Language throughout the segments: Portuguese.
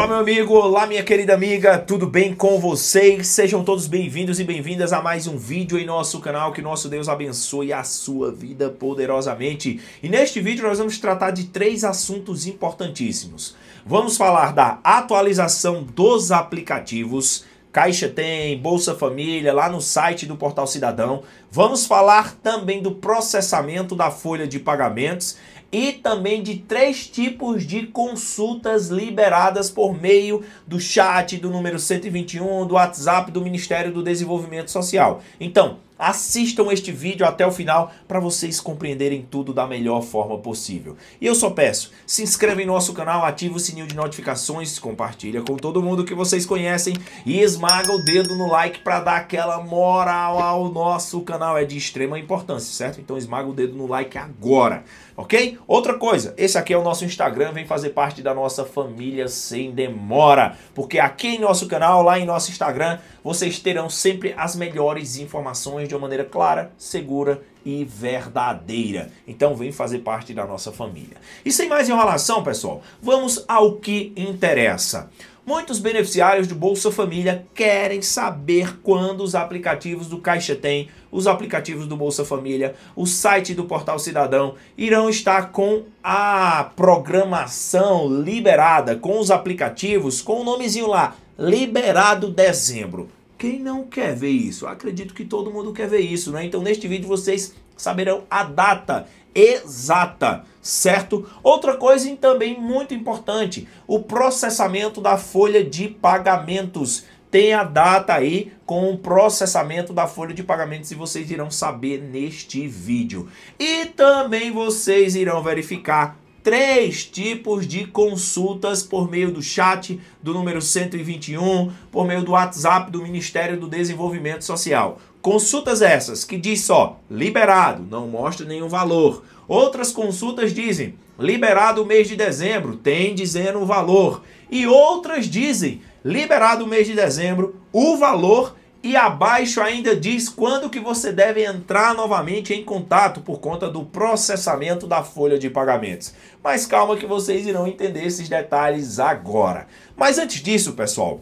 Olá, meu amigo, olá, minha querida amiga, tudo bem com vocês? Sejam todos bem-vindos e bem-vindas a mais um vídeo em nosso canal. Que nosso Deus abençoe a sua vida poderosamente. E neste vídeo nós vamos tratar de três assuntos importantíssimos. Vamos falar da atualização dos aplicativos. Caixa tem, Bolsa Família, lá no site do Portal Cidadão. Vamos falar também do processamento da folha de pagamentos e também de três tipos de consultas liberadas por meio do chat do número 121 do WhatsApp do Ministério do Desenvolvimento Social. Então, assistam este vídeo até o final para vocês compreenderem tudo da melhor forma possível. E eu só peço, se inscreva em nosso canal, ativa o sininho de notificações, compartilha com todo mundo que vocês conhecem e esmaga o dedo no like para dar aquela moral ao nosso canal, é de extrema importância, certo? Então esmaga o dedo no like agora ok? Outra coisa, esse aqui é o nosso Instagram, vem fazer parte da nossa família sem demora, porque aqui em nosso canal, lá em nosso Instagram, vocês terão sempre as melhores informações de uma maneira clara, segura e verdadeira. Então vem fazer parte da nossa família. E sem mais enrolação, pessoal, vamos ao que interessa. Muitos beneficiários do Bolsa Família querem saber quando os aplicativos do Caixa Tem, os aplicativos do Bolsa Família, o site do Portal Cidadão irão estar com a programação liberada, com os aplicativos, com o nomezinho lá, liberado dezembro. Quem não quer ver isso? Acredito que todo mundo quer ver isso, né? Então neste vídeo vocês saberão a data exata, certo? Outra coisa também muito importante, o processamento da folha de pagamentos. Tem a data aí com o processamento da folha de pagamentos e vocês irão saber neste vídeo. E também vocês irão verificar três tipos de consultas por meio do chat do número 121, por meio do WhatsApp do Ministério do Desenvolvimento Social. Consultas essas que diz só liberado, não mostra nenhum valor. Outras consultas dizem liberado o mês de dezembro, tem dizendo o valor. E outras dizem liberado o mês de dezembro, o valor e abaixo ainda diz quando que você deve entrar novamente em contato por conta do processamento da folha de pagamentos. Mas calma que vocês irão entender esses detalhes agora. Mas antes disso, pessoal,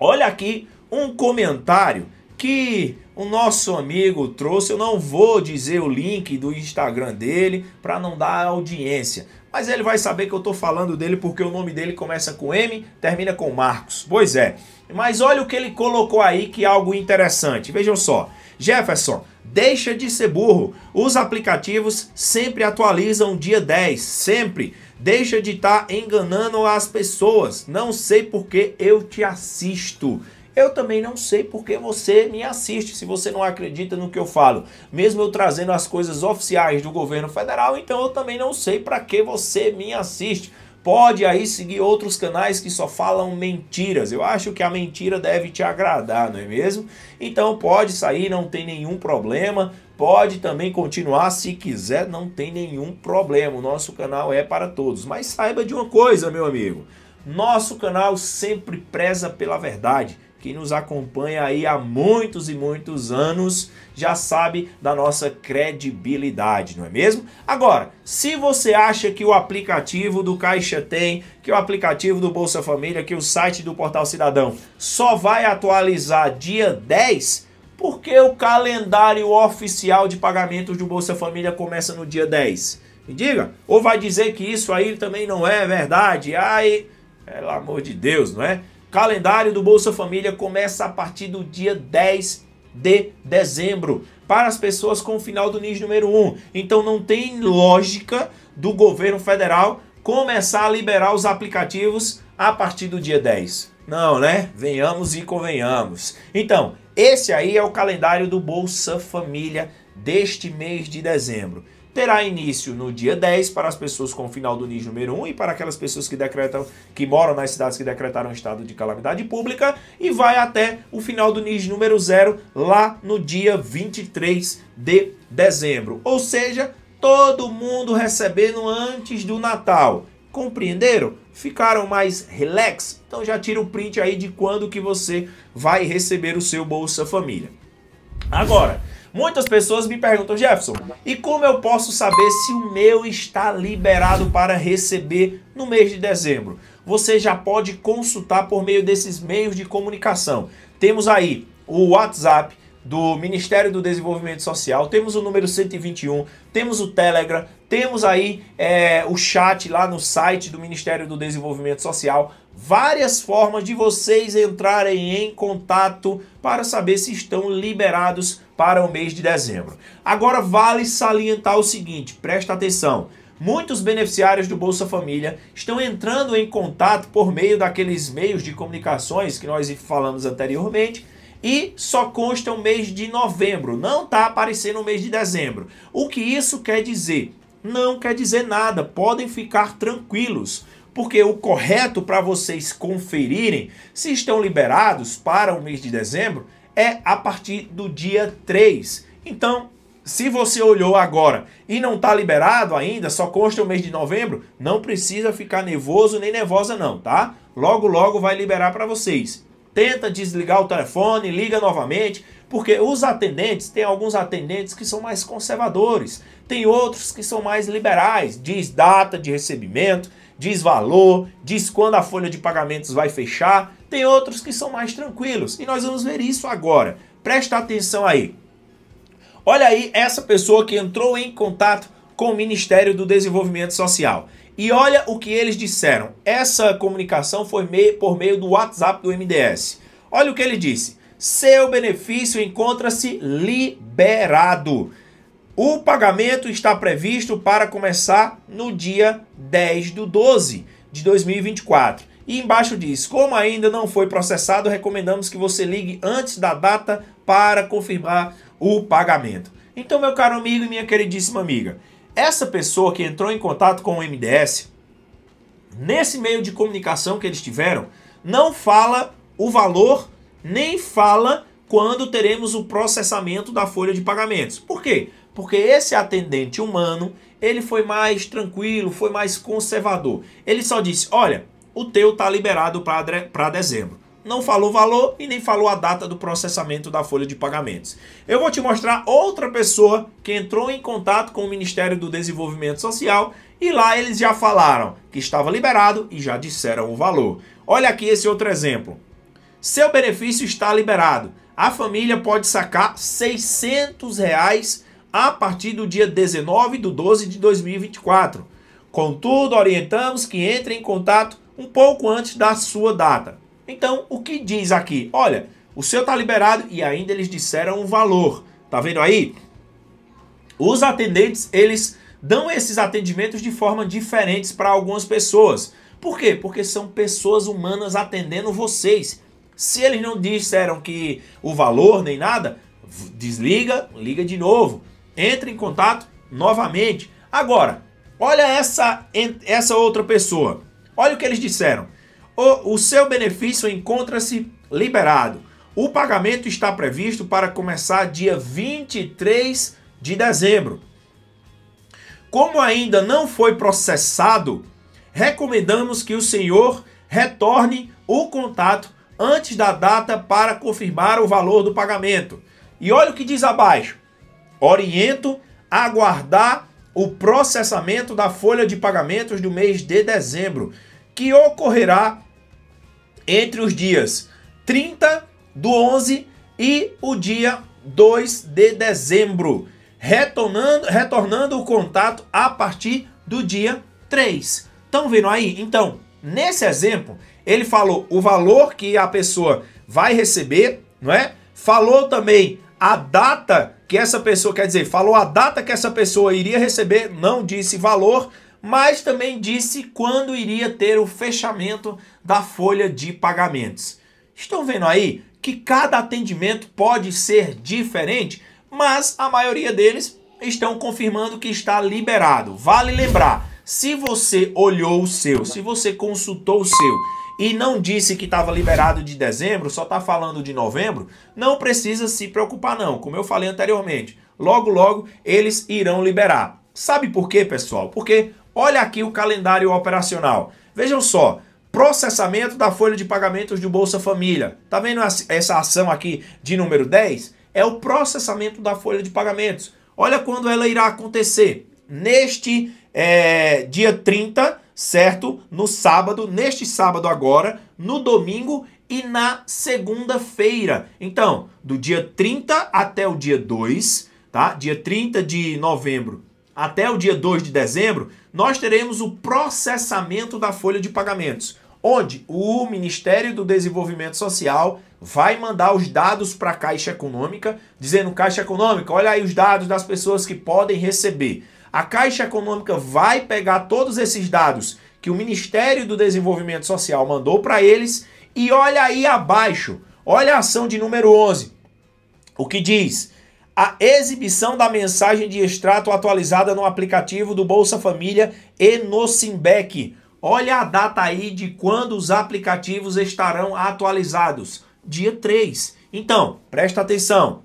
olha aqui um comentário que o nosso amigo trouxe, eu não vou dizer o link do Instagram dele para não dar audiência, mas ele vai saber que eu estou falando dele porque o nome dele começa com M, termina com Marcos. Pois é. Mas olha o que ele colocou aí que é algo interessante. Vejam só. Jefferson, deixa de ser burro. Os aplicativos sempre atualizam dia 10, sempre. Deixa de estar tá enganando as pessoas. Não sei porque eu te assisto. Eu também não sei porque você me assiste se você não acredita no que eu falo. Mesmo eu trazendo as coisas oficiais do governo federal, então eu também não sei para que você me assiste. Pode aí seguir outros canais que só falam mentiras. Eu acho que a mentira deve te agradar, não é mesmo? Então pode sair, não tem nenhum problema. Pode também continuar se quiser, não tem nenhum problema. O nosso canal é para todos. Mas saiba de uma coisa, meu amigo. Nosso canal sempre preza pela verdade que nos acompanha aí há muitos e muitos anos, já sabe da nossa credibilidade, não é mesmo? Agora, se você acha que o aplicativo do Caixa Tem, que o aplicativo do Bolsa Família, que o site do Portal Cidadão só vai atualizar dia 10, porque o calendário oficial de pagamentos do Bolsa Família começa no dia 10? Me diga. Ou vai dizer que isso aí também não é verdade? Ai, pelo amor de Deus, não é? calendário do Bolsa Família começa a partir do dia 10 de dezembro para as pessoas com o final do NIS número 1. Então não tem lógica do governo federal começar a liberar os aplicativos a partir do dia 10. Não, né? Venhamos e convenhamos. Então, esse aí é o calendário do Bolsa Família deste mês de dezembro terá início no dia 10 para as pessoas com o final do NIS número 1 e para aquelas pessoas que decretam que moram nas cidades que decretaram estado de calamidade pública e vai até o final do NIS número 0 lá no dia 23 de dezembro. Ou seja, todo mundo recebendo antes do Natal. Compreenderam? Ficaram mais relax? Então já tira o print aí de quando que você vai receber o seu Bolsa Família. Agora, Muitas pessoas me perguntam, Jefferson, e como eu posso saber se o meu está liberado para receber no mês de dezembro? Você já pode consultar por meio desses meios de comunicação. Temos aí o WhatsApp, do Ministério do Desenvolvimento Social, temos o número 121, temos o Telegram, temos aí é, o chat lá no site do Ministério do Desenvolvimento Social. Várias formas de vocês entrarem em contato para saber se estão liberados para o mês de dezembro. Agora vale salientar o seguinte, presta atenção. Muitos beneficiários do Bolsa Família estão entrando em contato por meio daqueles meios de comunicações que nós falamos anteriormente e só consta o mês de novembro, não está aparecendo o mês de dezembro. O que isso quer dizer? Não quer dizer nada, podem ficar tranquilos, porque o correto para vocês conferirem se estão liberados para o mês de dezembro é a partir do dia 3. Então, se você olhou agora e não está liberado ainda, só consta o mês de novembro, não precisa ficar nervoso nem nervosa não, tá? Logo, logo vai liberar para vocês. Tenta desligar o telefone, liga novamente, porque os atendentes, tem alguns atendentes que são mais conservadores, tem outros que são mais liberais, diz data de recebimento, diz valor, diz quando a folha de pagamentos vai fechar, tem outros que são mais tranquilos. E nós vamos ver isso agora. Presta atenção aí. Olha aí essa pessoa que entrou em contato com o Ministério do Desenvolvimento Social. E olha o que eles disseram. Essa comunicação foi por meio do WhatsApp do MDS. Olha o que ele disse. Seu benefício encontra-se liberado. O pagamento está previsto para começar no dia 10 do 12 de 2024. E embaixo diz: Como ainda não foi processado, recomendamos que você ligue antes da data para confirmar o pagamento. Então, meu caro amigo e minha queridíssima amiga, essa pessoa que entrou em contato com o MDS, nesse meio de comunicação que eles tiveram, não fala o valor, nem fala quando teremos o processamento da folha de pagamentos. Por quê? Porque esse atendente humano, ele foi mais tranquilo, foi mais conservador. Ele só disse: "Olha, o teu está liberado para dezembro. Não falou valor e nem falou a data do processamento da folha de pagamentos. Eu vou te mostrar outra pessoa que entrou em contato com o Ministério do Desenvolvimento Social e lá eles já falaram que estava liberado e já disseram o valor. Olha aqui esse outro exemplo. Seu benefício está liberado. A família pode sacar R$ 600 reais a partir do dia 19 de 12 de 2024. Contudo, orientamos que entre em contato um pouco antes da sua data. Então, o que diz aqui? Olha, o seu está liberado e ainda eles disseram o valor. Tá vendo aí? Os atendentes, eles dão esses atendimentos de forma diferentes para algumas pessoas. Por quê? Porque são pessoas humanas atendendo vocês. Se eles não disseram que o valor nem nada, desliga, liga de novo, entre em contato novamente. Agora, olha essa essa outra pessoa. Olha o que eles disseram. O, o seu benefício encontra-se liberado. O pagamento está previsto para começar dia 23 de dezembro. Como ainda não foi processado, recomendamos que o senhor retorne o contato antes da data para confirmar o valor do pagamento. E olha o que diz abaixo. Oriento a aguardar o processamento da folha de pagamentos do mês de dezembro, que ocorrerá entre os dias 30 do 11 e o dia 2 de dezembro, retornando, retornando o contato a partir do dia 3. Estão vendo aí? Então, nesse exemplo, ele falou o valor que a pessoa vai receber, não é? Falou também a data que essa pessoa, quer dizer, falou a data que essa pessoa iria receber, não disse valor, mas também disse quando iria ter o fechamento da folha de pagamentos. Estão vendo aí que cada atendimento pode ser diferente, mas a maioria deles estão confirmando que está liberado. Vale lembrar, se você olhou o seu, se você consultou o seu e não disse que estava liberado de dezembro, só está falando de novembro, não precisa se preocupar não, como eu falei anteriormente. Logo, logo, eles irão liberar. Sabe por quê, pessoal? Porque olha aqui o calendário operacional. Vejam só, processamento da folha de pagamentos do Bolsa Família. Tá vendo essa ação aqui de número 10? É o processamento da folha de pagamentos. Olha quando ela irá acontecer. Neste é, dia 30 certo? No sábado, neste sábado agora, no domingo e na segunda-feira. Então, do dia 30 até o dia 2, tá? Dia 30 de novembro até o dia 2 de dezembro, nós teremos o processamento da folha de pagamentos, onde o Ministério do Desenvolvimento Social vai mandar os dados para a Caixa Econômica, dizendo Caixa Econômica, olha aí os dados das pessoas que podem receber. A Caixa Econômica vai pegar todos esses dados que o Ministério do Desenvolvimento Social mandou para eles e olha aí abaixo, olha a ação de número 11, o que diz a exibição da mensagem de extrato atualizada no aplicativo do Bolsa Família e no Simbeck. Olha a data aí de quando os aplicativos estarão atualizados. Dia 3. Então, presta atenção.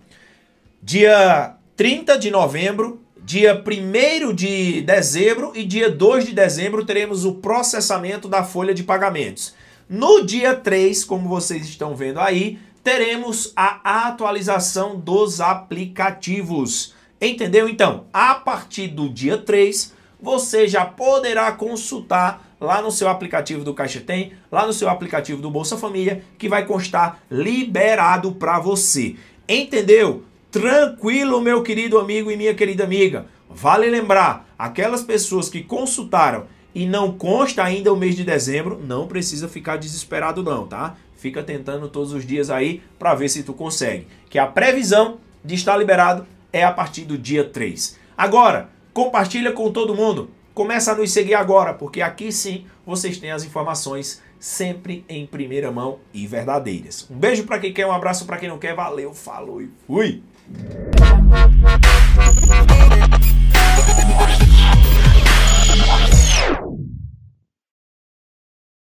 Dia 30 de novembro Dia 1 de dezembro e dia 2 de dezembro teremos o processamento da folha de pagamentos. No dia 3, como vocês estão vendo aí, teremos a atualização dos aplicativos. Entendeu? Então, a partir do dia 3, você já poderá consultar lá no seu aplicativo do Caixa Tem, lá no seu aplicativo do Bolsa Família, que vai constar liberado para você. Entendeu? Tranquilo, meu querido amigo e minha querida amiga. Vale lembrar, aquelas pessoas que consultaram e não consta ainda o mês de dezembro, não precisa ficar desesperado não, tá? Fica tentando todos os dias aí para ver se tu consegue. Que a previsão de estar liberado é a partir do dia 3. Agora, compartilha com todo mundo. Começa a nos seguir agora, porque aqui sim vocês têm as informações sempre em primeira mão e verdadeiras. Um beijo para quem quer, um abraço para quem não quer. Valeu, falou e fui. Thank you.